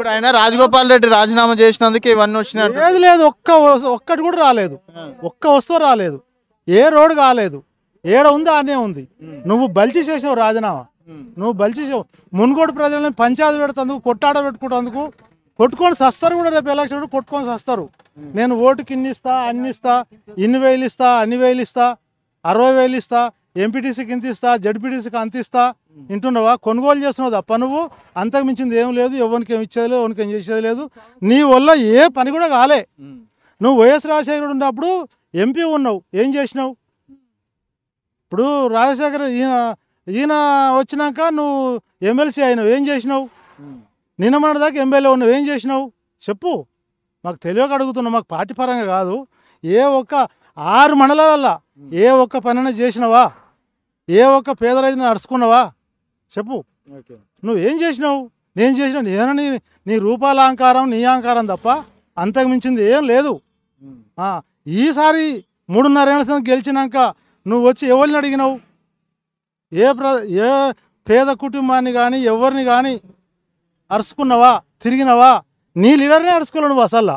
ఇప్పుడు ఆయన రాజగోపాల్ రెడ్డి రాజీనామా చేసినందుకు ఇవన్నీ వచ్చినాయి లేదు లేదు ఒక్క ఒక్కటి కూడా రాలేదు ఒక్క వస్తువు రాలేదు ఏ రోడ్ కాలేదు ఏడ ఉందా అనే ఉంది నువ్వు బలిచి చేసావు రాజీనామా నువ్వు బలిచి మున్గోడు ప్రజలను పంచాయతీ పెడుతుందుకు కొట్టాడ పెట్టుకుంటందుకు కొట్టుకొని సస్తారు కూడా రేపు ఎలక్షన్ కొట్టుకొని సస్తారు నేను ఓటు కిందిస్తా అన్నిస్తా అన్ని ఇస్తా ఇన్ని వేలు ఇస్తా అన్ని వేలు ఇస్తా అరవై వేలు ఇస్తా ఎంపీటీసీకి ఇంత ఇస్తా జడ్పీటీసీకి అంతిస్తా వింటున్నావా కొనుగోలు చేస్తున్నావు తప్ప నువ్వు అంతకు మించింది ఏం లేదు ఎవరికి ఏమి ఇచ్చేది లేదు ఎవరికి ఏం చేసేది లేదు నీ వల్ల ఏ పని కూడా కాలే నువ్వు వైఎస్ రాజశేఖరుడు ఉన్నప్పుడు ఎంపీ ఉన్నావు ఏం చేసినావు ఇప్పుడు రాజశేఖర్ ఈయన ఈయన వచ్చినాక నువ్వు ఎమ్మెల్సీ అయినావు ఏం చేసినావు నిన్న మన దాకా ఎమ్మెల్యే ఉన్నావు ఏం చేసినావు చెప్పు మాకు తెలియక అడుగుతున్నావు మాకు పార్టీ పరంగా కాదు ఏ ఒక్క ఆరు మండలాలల్లో ఏ ఒక్క పనైనా చేసినావా ఏ ఒక్క పేదరైతే నడుచుకున్నావా చెప్పు నువ్వు ఏం చేసినావు నేను చేసిన నేను నీ రూపాలంకారం నీ అహంకారం తప్ప అంతకు మించింది ఏం లేదు ఈసారి మూడున్నరేళ్ళ సంగతి గెలిచినాక నువ్వు వచ్చి ఎవరిని అడిగినావు ఏ ప్ర ఏ పేద కుటుంబాన్ని కానీ ఎవరిని కానీ అరుచుకున్నావా తిరిగినావా నీ లీడర్నే అరుచుకోలే నువ్వు అసలు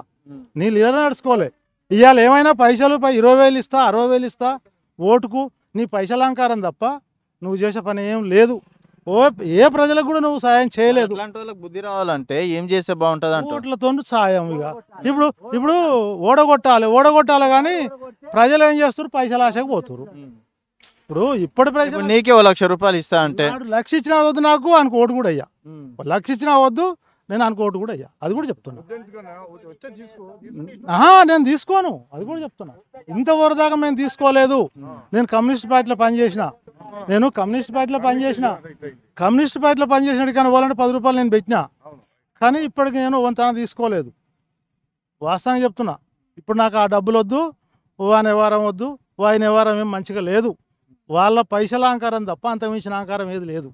నీ లీడర్నే అరుచుకోలే ఇవాళ ఏమైనా పైసలు పై ఇరవై వేలు ఇస్తా అరవై వేలు ఇస్తా ఓటుకు నీ పైసలంకారం తప్ప నువ్వు చేసే పని ఏం లేదు ఓ ఏ ప్రజలకు కూడా నువ్వు సాయం చేయలేదు బుద్ధి రావాలంటే ఏం చేస్తే బాగుంటుంది అంటే ఓట్లతో సాయం ఇక ఇప్పుడు ఇప్పుడు ఓడగొట్టాలి ఓడగొట్టాలి కానీ ప్రజలు ఏం చేస్తారు పైసలు ఆశకు పోతురు ఇప్పుడు ఇప్పటి ప్రజలు నీకే ఓ లక్ష రూపాయలు ఇస్తా అంటే లక్ష ఇచ్చిన వద్దు నాకు అనుకు ఓటు కూడా అయ్యా లక్ష ఇచ్చిన వద్దు నేను ఓటు కూడా అయ్యా అది కూడా చెప్తున్నా నేను తీసుకోను అది కూడా చెప్తున్నా ఇంతవరదాకా మేము తీసుకోలేదు నేను కమ్యూనిస్ట్ పార్టీలో పనిచేసిన నేను కమ్యూనిస్ట్ పార్టీలో పనిచేసిన కమ్యూనిస్ట్ పార్టీలో పనిచేసినట్టు కానీ వాళ్ళని పది రూపాయలు నేను పెట్టినా కానీ ఇప్పటికి నేను వంతన తీసుకోలేదు వాస్తవంగా చెప్తున్నా ఇప్పుడు నాకు ఆ డబ్బులు వద్దు ఓ నివారం వద్దు ఓ ఆయన వ్యవహారం ఏం మంచిగా లేదు వాళ్ళ పైసల అహంకారం తప్ప మించిన అహంకారం ఏది లేదు